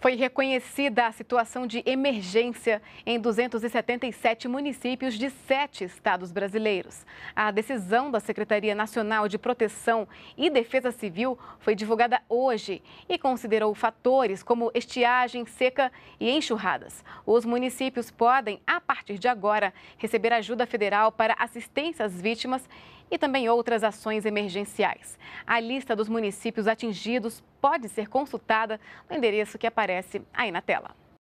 Foi reconhecida a situação de emergência em 277 municípios de sete estados brasileiros. A decisão da Secretaria Nacional de Proteção e Defesa Civil foi divulgada hoje e considerou fatores como estiagem, seca e enxurradas. Os municípios podem, a partir de agora, receber ajuda federal para assistência às vítimas e também outras ações emergenciais. A lista dos municípios atingidos pode ser consultada no endereço que aparece aí na tela.